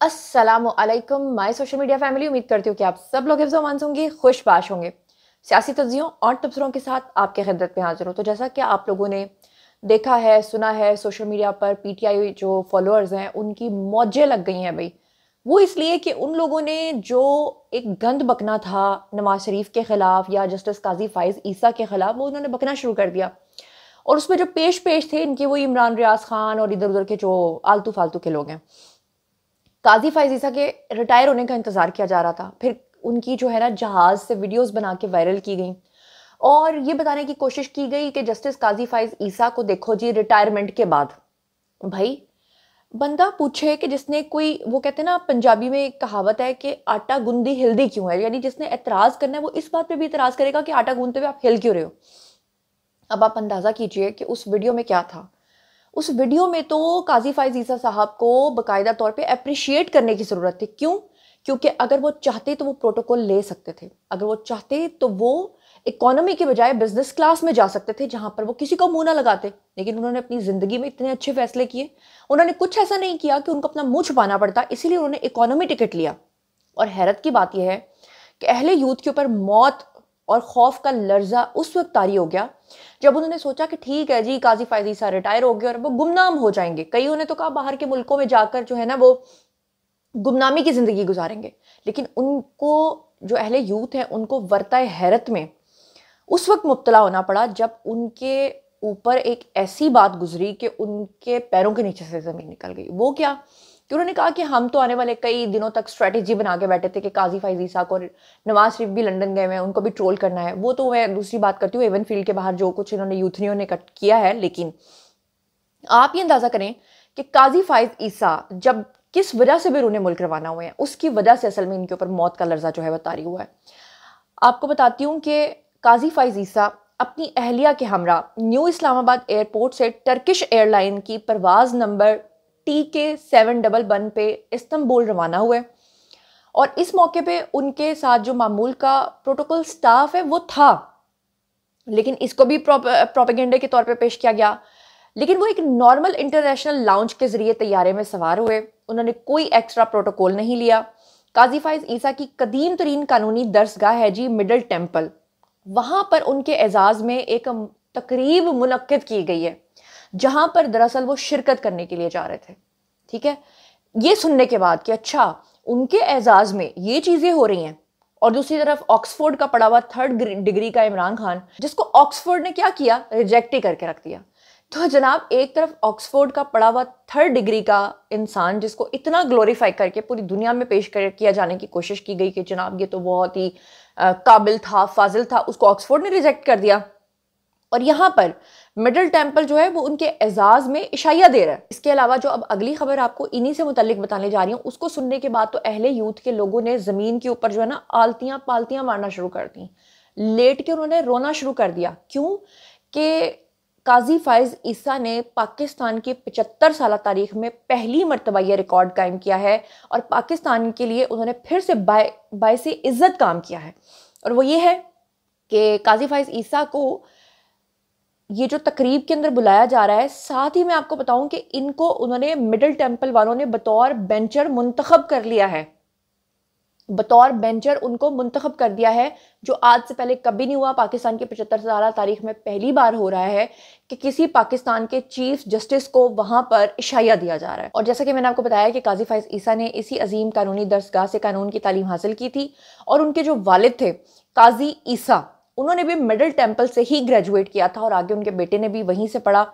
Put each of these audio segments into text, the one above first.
Aslam my social media family उम्मीद करती हूँ कि आप सब लोग मानस होंगे खुशबाश होंगे सियासी तजियों और तबसरों के साथ आपके खिदत में हाजिर हो तो जैसा कि आप लोगों ने देखा है सुना है सोशल मीडिया पर पी टी आई जो फॉलोअर्स हैं उनकी मौजें लग गई हैं भाई वो इसलिए कि उन लोगों ने जो एक गंद बकना था नवाज शरीफ के ख़िलाफ़ या जस्टिस काजी फाइज ईसा के ख़िलाफ़ वो उन्होंने बकना शुरू कर दिया और उसमें जो पेश पेश थे इनके वो इमरान रियाज खान और इधर उधर के जो आलतू फालतू के लोग हैं काजी ईसा के रिटायर होने का इंतज़ार किया जा रहा था फिर उनकी जो है ना जहाज़ से वीडियोस बना के वायरल की गई और ये बताने की कोशिश की गई कि जस्टिस काजी फाइज ईसा को देखो जी रिटायरमेंट के बाद भाई बंदा पूछे कि जिसने कोई वो कहते हैं ना पंजाबी में एक कहावत है कि आटा गूंदी हिलदी क्यों है यानी जिसने एतराज़ करना है वो इस बात पे भी एतराज़ करेगा कि आटा गूंदते हुए आप हिल क्यों रहे हो अब आप अंदाज़ा कीजिए कि उस वीडियो में क्या था उस वीडियो में तो काजी फाइज ईसा साहब को बाकायदा तौर पे अप्रिशिएट करने की ज़रूरत थी क्यों क्योंकि अगर वो चाहते तो वो प्रोटोकॉल ले सकते थे अगर वो चाहते तो वो इकोनॉमी के बजाय बिजनेस क्लास में जा सकते थे जहाँ पर वो किसी को मुंह ना लगाते लेकिन उन्होंने अपनी ज़िंदगी में इतने अच्छे फैसले किए उन्होंने कुछ ऐसा नहीं किया कि उनको अपना मुँह छुपाना पड़ता इसीलिए उन्होंने इकोनॉमी टिकट लिया और हैरत की बात यह है कि अहले यूथ के ऊपर मौत और खौफ का लर्जा उस वक्त तारी हो गया जब उन्होंने सोचा कि ठीक है जी काजी फायदी सा रिटायर हो गए और वो गुमनाम हो जाएंगे कई ने तो कहा बाहर के मुल्कों में जाकर जो है ना वो गुमनामी की ज़िंदगी गुजारेंगे लेकिन उनको जो अहले यूथ हैं उनको वर्ता हैरत में उस वक्त मुबतला होना पड़ा जब उनके ऊपर एक ऐसी बात गुजरी कि उनके पैरों के नीचे से ज़मीन निकल गई वो क्या कि उन्होंने कहा कि हम तो आने वाले कई दिनों तक स्ट्रैटेजी बना के बैठे थे कि काजी फाइज ईसा को नवाज शरीफ भी लंदन गए हुए हैं उनको भी ट्रोल करना है वो तो मैं दूसरी बात करती हूँ एवन फील्ड के बाहर जो कुछ इन्होंने यूथनियों ने कट किया है लेकिन आप ये अंदाज़ा करें कि काजी फाइज ईसा जब किस वजह से भी उन्हें मुल्क रवाना हुए हैं उसकी वजह से असल में इनके ऊपर मौत का लर्जा जो है वह तारी हुआ है आपको बताती हूँ कि काजी फाइज ईसा अपनी अहलिया के हमरा न्यू इस्लामाबाद एयरपोर्ट से टर्किश एयरलाइन की परवाज़ number T K seven double one पे इस्तंबुल रवाना हुए और इस मौके पे उनके साथ जो मामूल का प्रोटोकॉल स्टाफ है वो था लेकिन इसको भी प्रोपेगेंडे के तौर पे पेश किया गया लेकिन वो एक नॉर्मल इंटरनेशनल लाउंज के ज़रिए तैयारे में सवार हुए उन्होंने कोई एक्स्ट्रा प्रोटोकॉल नहीं लिया काजी फाइज ईसा की कदीम तरीन कानूनी दरसगाह है जी मिडल टेम्पल वहाँ पर उनके एजाज़ में एक तकरीब मुनद की गई है जहाँ पर दरअसल वो शिरकत करने के लिए जा रहे थे ठीक है ये सुनने के बाद कि अच्छा उनके एजाज़ में ये चीज़ें हो रही हैं और दूसरी तरफ ऑक्सफोर्ड का पड़ा हुआ थर्ड डिग्री का इमरान खान जिसको ऑक्सफोर्ड ने क्या किया रिजेक्ट ही करके रख दिया तो जनाब एक तरफ ऑक्सफोर्ड का पड़ा हुआ थर्ड डिग्री का इंसान जिसको इतना ग्लोरीफाई करके पूरी दुनिया में पेश कर किया जाने की कोशिश की गई कि जनाब ये तो बहुत ही काबिल था फाजिल था उसको ऑक्सफोर्ड ने रिजेक्ट कर दिया और यहाँ पर मिडल टेम्पल जो है वो उनके एजाज़ में इशाया दे रहा है इसके अलावा जो अब अगली खबर आपको इन्हीं से मुतलिक बताने जा रही हूँ उसको सुनने के बाद तो अहले यूथ के लोगों ने ज़मीन के ऊपर जो है ना आलतियाँ पालतियाँ मारना शुरू कर दी लेट के उन्होंने रोना शुरू कर दिया क्यों कि काजी फाइज ईसा ने पाकिस्तान की पचहत्तर साल तारीख में पहली मरतबा यह रिकॉर्ड कायम किया है और पाकिस्तान के लिए उन्होंने फिर से बाय से इज़्ज़त काम किया है और वो ये है कि काजी फाइज ईसा को ये जो तकरीब के अंदर बुलाया जा रहा है साथ ही मैं आपको बताऊं कि इनको उन्होंने मिडिल टेम्पल वालों ने बतौर बेंचर मुंतखब कर लिया है बतौर बेंचर उनको मुंतखब कर दिया है जो आज से पहले कभी नहीं हुआ पाकिस्तान की पचहत्तर साल तारीख में पहली बार हो रहा है कि किसी पाकिस्तान के चीफ जस्टिस को वहाँ पर इशाया दिया जा रहा है और जैसा कि मैंने आपको बताया कि काजी फैज ईसा ने इसी अजीम कानूनी दर्जगाह से कानून की तालीम हासिल की थी और उनके जो वालद थे काजी ईसा उन्होंने भी मिडल टेम्पल से ही ग्रेजुएट किया था और आगे उनके बेटे ने भी वहीं से पढ़ा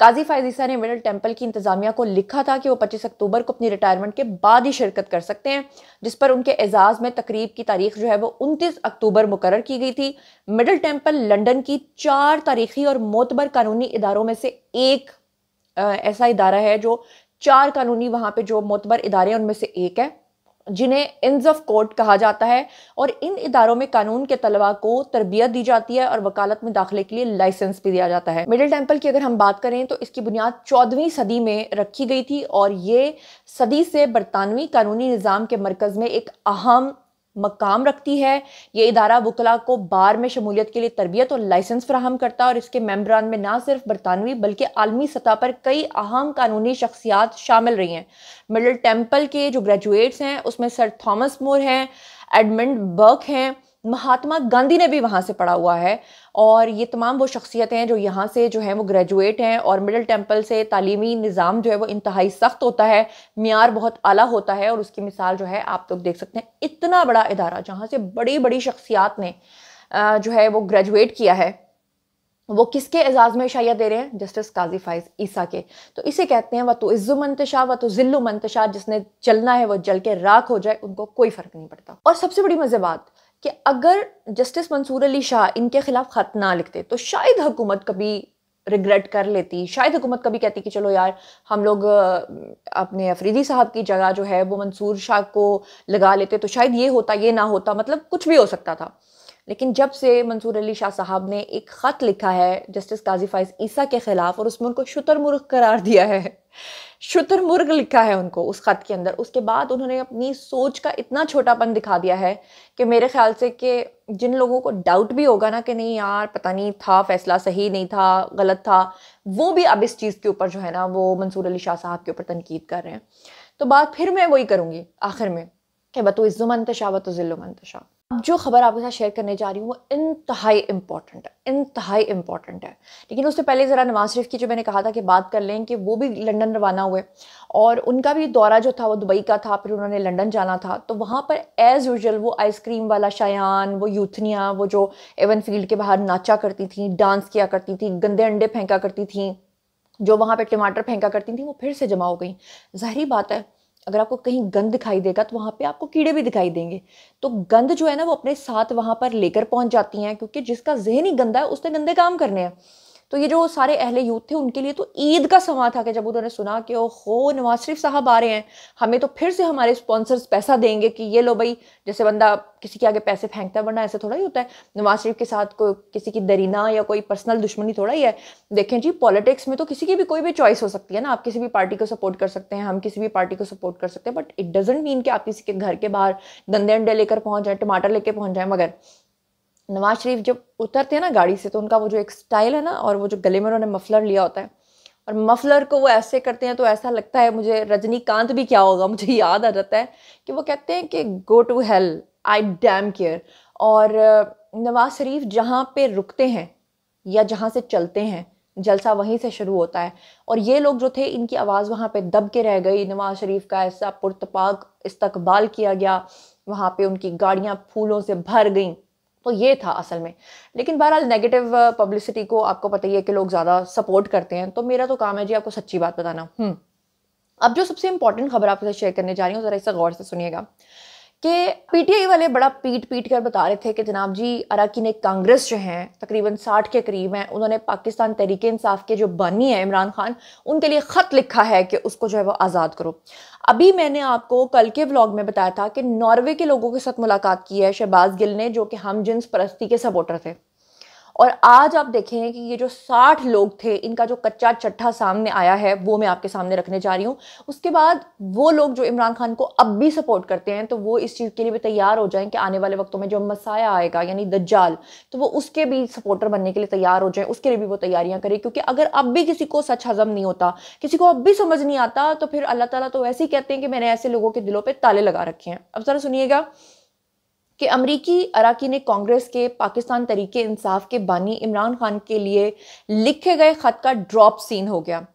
काजी फायजीसा ने मिडल टेम्पल की इंतजामिया को लिखा था कि वो पच्चीस अक्टूबर को अपनी रिटायरमेंट के बाद ही शिरकत कर सकते हैं जिस पर उनके एजाज़ में तकरीब की तारीख जो है वो उनतीस अक्टूबर मुकर की गई थी मिडल टेम्पल लंडन की चार तारीखी और मोतबर कानूनी इदारों में से एक ऐसा इदारा है जो चार कानूनी वहाँ पे जो मोतबर इदारे हैं उनमें से एक है जिन्हें इंज ऑफ कोर्ट कहा जाता है और इन इदारों में कानून के तलबा को तरबियत दी जाती है और वकालत में दाखिले के लिए लाइसेंस भी दिया जाता है मिडिल टेम्पल की अगर हम बात करें तो इसकी बुनियाद चौदहवीं सदी में रखी गई थी और ये सदी से बरतानवी कानूनी निज़ाम के मरकज़ में एक अहम मकाम रखती है ये इदारा वकला को बार में शमूलियत के लिए तरबियत और लाइसेंस फ्राहम करता है और इसके मैंबरान में ना सिर्फ बरतानवी बल्कि आलमी सतह पर कई अहम कानूनी शख्सियात शामिल रही हैं मिडल टेम्पल के जो ग्रेजुएट्स हैं उसमें सर थॉमस मोर हैं एडमंड बर्क हैं महात्मा गांधी ने भी वहाँ से पढ़ा हुआ है और ये तमाम वो शख्सियतें हैं जो यहाँ से जो हैं वो ग्रेजुएट हैं और मिडल टेम्पल से तालीमी निज़ाम जो है वो इंतहाई सख्त होता है मैार बहुत अला होता है और उसकी मिसाल जो है आप लोग देख सकते हैं इतना बड़ा इदारा जहाँ से बड़ी बड़ी शख्सियात ने जो है वो ग्रेजुएट किया है वो किसके एजाज़ में शाया दे रहे हैं जस्टिस काजी फाइज ईसा के तो इसे कहते हैं वह तो इज़्ज़ु मंतशा व तो ज़िल्लु मंतशा जिसने चलना है वह जल के राख हो जाए उनको कोई फ़र्क नहीं पड़ता और सबसे बड़ी मज़े बात कि अगर जस्टिस मंसूर अली शाह इनके खिलाफ खत ना लिखते तो शायद हुकूमत कभी रिग्रेट कर लेती शायद हुकूमत कभी कहती कि चलो यार हम लोग अपने अफरीदी साहब की जगह जो है वो मंसूर शाह को लगा लेते तो शायद ये होता ये ना होता मतलब कुछ भी हो सकता था लेकिन जब से मंसूर अली शाह साहब ने एक ख़त लिखा है जस्टिस काजी फाइज ईसा के ख़िलाफ़ और उसमें उनको शुतरमुर्ग करार दिया है शुतरमुर्ग लिखा है उनको उस ख़त के अंदर उसके बाद उन्होंने अपनी सोच का इतना छोटापन दिखा दिया है कि मेरे ख्याल से कि जिन लोगों को डाउट भी होगा ना कि नहीं यार पता नहीं था फ़ैसला सही नहीं था गलत था वो भी अब इस चीज़ के ऊपर जो है ना वो मंसूर अली शाह साहब के ऊपर तनकीद कर रहे हैं तो बात फिर मैं वही करूँगी आखिर में कि बतो इज़्ज़ुमंतशा बतो ज़िल्लुमंतशा जो खबर आपके साथ शेयर करने जा रही हूँ वो इंतहाई इम्पॉर्टेंट है इंतहाई इम्पॉर्टेंट है लेकिन उससे पहले ज़रा नवाज शरीफ की जो मैंने कहा था कि बात कर लें कि वो भी लंदन रवाना हुए और उनका भी दौरा जो था वो दुबई का था फिर उन्होंने लंदन जाना था तो वहाँ पर एज़ यूजल वो आइसक्रीम वाला शायान वो यूथनिया वो जो एवन फील्ड के बाहर नाचा करती थी डांस किया करती थी गंदे अंडे फेंका करती थी जो वहाँ पर टमाटर फेंका करती थी वो फिर से जमा हो गई जहरी बात है अगर आपको कहीं गंद दिखाई देगा तो वहाँ पे आपको कीड़े भी दिखाई देंगे तो गंद जो है ना वो अपने साथ वहाँ पर लेकर पहुँच जाती हैं क्योंकि जिसका जहन ही गंदा है उसने गंदे काम करने हैं तो ये जो सारे अहले यूथ थे उनके लिए तो ईद का समा था कि जब उन्होंने सुना कि ओहो नवाज शरीफ साहब आ रहे हैं हमें तो फिर से हमारे स्पॉन्सर्स पैसा देंगे कि ये लो भाई जैसे बंदा किसी के आगे पैसे फेंकता है वरना ऐसे थोड़ा ही होता है नवाज शरीफ के साथ कोई किसी की दरीना या कोई पर्सनल दुश्मनी थोड़ा ही है देखें जी पॉलिटिक्स में तो किसी की भी कोई भी चॉइस हो सकती है ना आप किसी भी पार्टी को सपोर्ट कर सकते हैं हम किसी भी पार्टी को सपोर्ट कर सकते हैं बट इट डजेंट मीन कि आप किसी के घर के बाहर गंदे अंडे लेकर पहुंच जाए टमाटर लेकर पहुंच जाए मगर नवाज शरीफ जब उतरते हैं ना गाड़ी से तो उनका वो जो एक स्टाइल है ना और वो जो गले में उन्होंने मफलर लिया होता है और मफलर को वो ऐसे करते हैं तो ऐसा लगता है मुझे रजनीकांत भी क्या होगा मुझे याद आ जाता है कि वो कहते हैं कि go to hell I damn care और नवाज शरीफ जहाँ पे रुकते हैं या जहाँ से चलते हैं जलसा वहीं से शुरू होता है और ये लोग जो थे इनकी आवाज़ वहाँ पे दब के रह गई नवाज शरीफ का ऐसा पुरतपाक इस्तकबाल किया गया वहाँ पे उनकी गाड़ियाँ फूलों से भर गईं तो ये था असल में लेकिन बहरहाल नेगेटिव पब्लिसिटी uh, को आपको पता ही है कि लोग ज़्यादा सपोर्ट करते हैं तो मेरा तो काम है जी आपको सच्ची बात बताना हम्म। अब जो सबसे इंपॉर्टेंट खबर आपके साथ शेयर करने जा रही हूँ ज़रा इसे गौर से सुनिएगा कि पीटीआई वाले बड़ा पीट पीट कर बता रहे थे कि जनाब जी अराकीन कांग्रेस जो हैं तकरीबन साठ के करीब हैं उन्होंने पाकिस्तान तहरीक इंसाफ के जो बानी है इमरान खान उनके लिए ख़त लिखा है कि उसको जो है वो आज़ाद करो अभी मैंने आपको कल के व्लॉग में बताया था कि नॉर्वे के लोगों के साथ मुलाकात की है शहबाज गिल ने जो कि हम जिन्स परस्ती के सपोर्टर थे और आज आप देखें कि ये जो 60 लोग थे इनका जो कच्चा चट्टा सामने आया है वो मैं आपके सामने रखने जा रही हूँ उसके बाद वो लोग जो इमरान खान को अब भी सपोर्ट करते हैं तो वो इस चीज़ के लिए भी तैयार हो जाएं कि आने वाले वक्तों में जो मसाया आएगा यानी दज्जाल तो वो उसके भी सपोर्टर बनने के लिए तैयार हो जाए उसके लिए भी वो तैयारियां करें क्योंकि अगर अब भी किसी को सच हजम नहीं होता किसी को अब भी समझ नहीं आता तो फिर अल्लाह तला तो वैसे ही कहते हैं कि मैंने ऐसे लोगों के दिलों पर ताले लगा रखे हैं अब ज़रा सुनिएगा कि अमरीकी अरकान कांग्रेस के पाकिस्तान तरीके इंसाफ के बानी इमरान खान के लिए लिखे गए ख़त का ड्रॉप सीन हो गया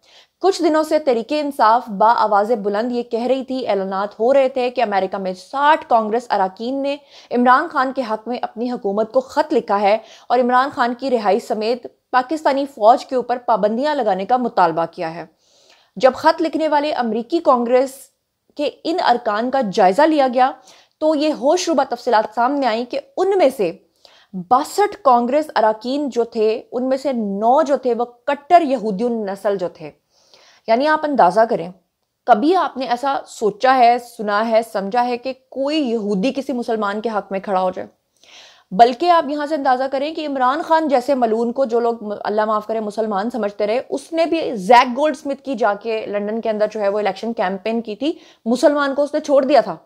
कुछ दिनों से तरीके इंसाफ बा आवाज़ बुलंद ये कह रही थी ऐलानात हो रहे थे कि अमेरिका में 60 कांग्रेस अरकान ने इमरान खान के हक में अपनी हुकूमत को ख़त लिखा है और इमरान खान की रिहाई समेत पाकिस्तानी फ़ौज के ऊपर पाबंदियाँ लगाने का मुतालबा किया है जब ख़त लिखने वाले अमरीकी कांग्रेस के इन अरकान का जायज़ा लिया गया तो ये होशरुबा तफसीत सामने आई कि उनमें से बासठ कांग्रेस अरकान जो थे उनमें से नौ जो थे वह कट्टर यहूदी नस्ल जो थे यानी आप अंदाज़ा करें कभी आपने ऐसा सोचा है सुना है समझा है कि कोई यहूदी किसी मुसलमान के हक में खड़ा हो जाए बल्कि आप यहाँ से अंदाज़ा करें कि इमरान खान जैसे मलून को जो लोग अल्लाह माफ़ करें मुसलमान समझते रहे उसने भी जैक गोल्ड स्मिथ की जाके लंदन के अंदर जो है वो इलेक्शन कैंपेन की थी मुसलमान को उसने छोड़ दिया था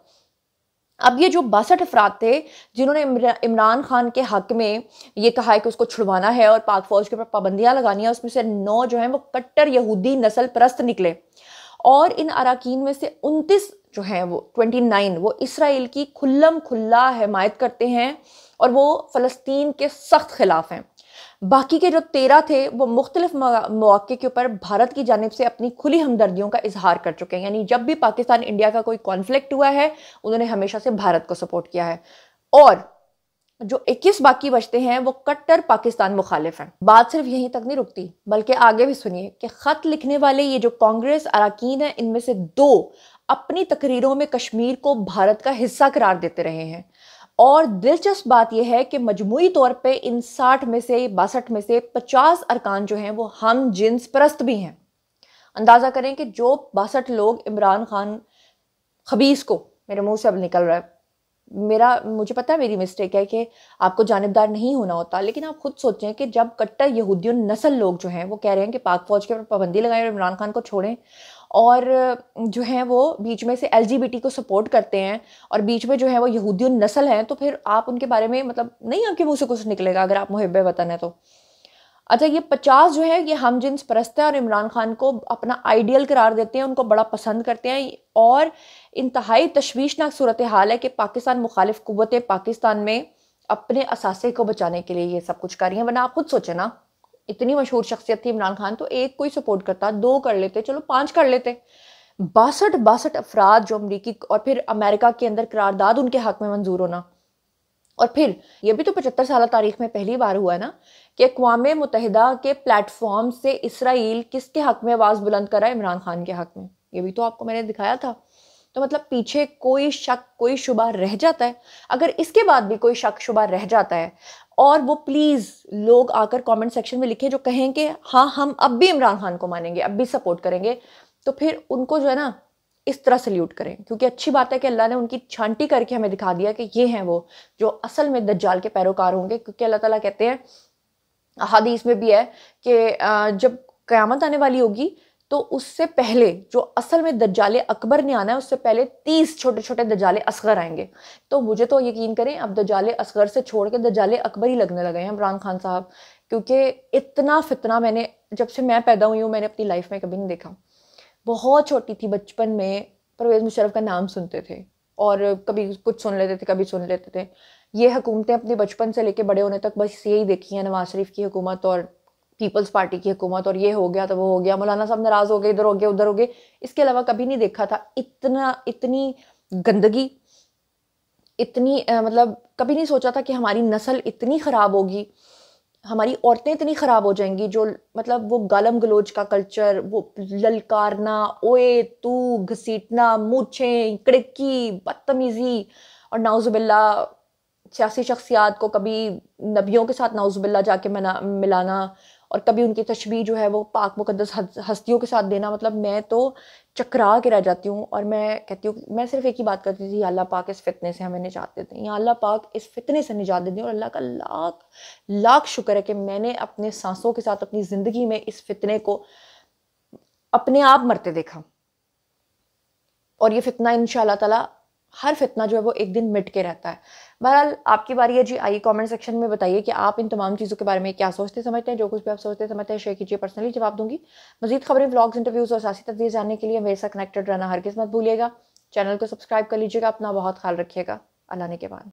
अब ये जो बासठ अफराद थे जिन्होंने इमरान खान के हक में ये कहा है कि उसको छुड़वाना है और पाक फौज के ऊपर पाबंदियाँ लगानी है उसमें से नौ जो है वो कट्टर यहूदी नस्ल परस्त निकले और इन अरकान में से उनतीस जो हैं वो 29 वो इसराइल की खुल्लम खुल्ला हमायत करते हैं और वो फ़लस्तीन के सख्त खिलाफ हैं बाकी के जो तेरह थे वो मुख्तलिफ मौक़े के ऊपर भारत की जानब से अपनी खुली हमदर्दियों का इजहार कर चुके हैं यानी जब भी पाकिस्तान इंडिया का कोई कॉन्फ्लिक्ट हुआ है उन्होंने हमेशा से भारत को सपोर्ट किया है और जो इक्कीस बाकी बचते हैं वो कट्टर पाकिस्तान मुखालिफ हैं बात सिर्फ यहीं तक नहीं रुकती बल्कि आगे भी सुनिए कि ख़त लिखने वाले ये जो कांग्रेस अरकान हैं इनमें से दो अपनी तकरीरों में कश्मीर को भारत का हिस्सा करार देते रहे हैं और दिलचस्प बात यह है कि मजमू तौर पर इन साठ में से बासठ में से पचास अरकान जो हैं वो हम जिन्स परस्त भी हैं अंदाज़ा करें कि जो बासठ लोग इमरान खान खबीस को मेरे मुंह से अब निकल रहा है मेरा मुझे पता है मेरी मिस्टेक है कि आपको जानबदार नहीं होना होता लेकिन आप खुद सोचें कि जब कट्टर यहूदियों नसल लोग जो हैं वो कह रहे हैं कि पाक फौज के ऊपर पाबंदी लगाएं और इमरान खान को छोड़ें और जो है वो बीच में से एल को सपोर्ट करते हैं और बीच में जो है वो यहूदी नस्ल हैं तो फिर आप उनके बारे में मतलब नहीं आपके मुँह से कुछ निकलेगा अगर आप मुहब वतन है तो अच्छा ये पचास जो है ये हम जिन परस्त हैं और इमरान खान को अपना आइडियल करार देते हैं उनको बड़ा पसंद करते हैं और इंतहाई तशवीशनाक सूरत हाल है कि पाकिस्तान मुखालिफ कुतें पाकिस्तान में अपने असासे को बचाने के लिए ये सब कुछ कर रही हैं वरना आप खुद सोचें ना इतनी मशहूर शख्सियत थी इमरान खान तो एक को ही सपोर्ट करता दो कर लेते चलो पाँच कर लेते बासठ बासठ अफराद जो अमरीकी और फिर अमेरिका के अंदर करारदाद उनके हक में मंजूर होना और फिर यह भी तो पचहत्तर साल तारीख में पहली बार हुआ है ना कि अकवाम मुतहदा के प्लेटफॉर्म से इसराइल किसके हक में आवाज़ बुलंद करा इमरान खान के हक में ये भी तो आपको मैंने दिखाया था तो मतलब पीछे कोई शक कोई शुबा रह जाता है अगर इसके बाद भी कोई शक शुबा रह जाता है और वो प्लीज़ लोग आकर कमेंट सेक्शन में लिखें जो कहें कि हाँ हम अब भी इमरान खान को मानेंगे अब भी सपोर्ट करेंगे तो फिर उनको जो है ना इस तरह सल्यूट करें क्योंकि अच्छी बात है कि अल्लाह ने उनकी छांटी करके हमें दिखा दिया कि ये हैं वो जो असल में दज्जाल के पैरोकार होंगे क्योंकि अल्लाह ताला कहते हैं हदीस में भी है कि जब क़्यामत आने वाली होगी तो उससे पहले जो असल में दज्जाले अकबर ने आना है उससे पहले तीस छोटे छोटे दज्जाले असगर आएंगे तो मुझे तो यकीन करें अब दज्जाले असगर से छोड़ के दज्जाले अकबर ही लगने लगे हैं इमरान खान साहब क्योंकि इतना फितना मैंने जब से मैं पैदा हुई हूँ मैंने अपनी लाइफ में कभी नहीं देखा बहुत छोटी थी बचपन में परवेज़ मुशरफ का नाम सुनते थे और कभी कुछ सुन लेते थे कभी सुन लेते थे ये हुकूमतें अपने बचपन से लेके बड़े होने तक बस यही देखी हैं नवाज शरीफ की हुकूमत और पीपल्स पार्टी की हुकूमत और ये हो गया तो वो हो गया मौलाना साहब नाराज़ हो गए इधर हो गए उधर हो गए इसके अलावा कभी नहीं देखा था इतना इतनी गंदगी इतनी आ, मतलब कभी नहीं सोचा था कि हमारी नस्ल इतनी ख़राब होगी हमारी औरतें इतनी ख़राब हो जाएंगी जो मतलब वो गालम गलोच का कल्चर वो ललकारना ओए तू घसीटना मूछें कड़की बदतमीज़ी और नाउज़बिल्ला सियासी शख्सियात को कभी नबियों के साथ नाउज़बिल्ला जाके मिलाना और कभी उनकी तशबी जो है वो पाक मुकदस हस्तियों के साथ देना मतलब मैं तो चकरा के रह जाती हूँ और मैं कहती हूँ मैं सिर्फ एक ही बात करती थी अल्लाह पाक इस फितने से हमें निजात देते हैं या अल्लाह पाक इस फितने से निजात देते हैं और अल्लाह का लाख लाख शुक्र है कि मैंने अपने सांसों के साथ अपनी ज़िंदगी में इस फितने को अपने आप मरते देखा और ये फितना इन तला हर फितना जो है वो एक दिन मिट के रहता है बहरहाल आपकी बारी है जी आइए कमेंट सेक्शन में बताइए कि आप इन तमाम चीज़ों के बारे में क्या सोचते समझते हैं जो कुछ भी आप सोचते समझते हैं शेयर कीजिए पर्सनली जवाब दूंगी मजीद खबरें ब्लॉग्स इंटरव्यूज़ और सासी तस्वीर जानने के लिए मेरे साथ कनेक्टेड रहना हर किस्मत भूलिएगा चैनल को सब्सक्राइब कर लीजिएगा अपना बहुत ख्याल रखिएगा अल्लाह ने के बाद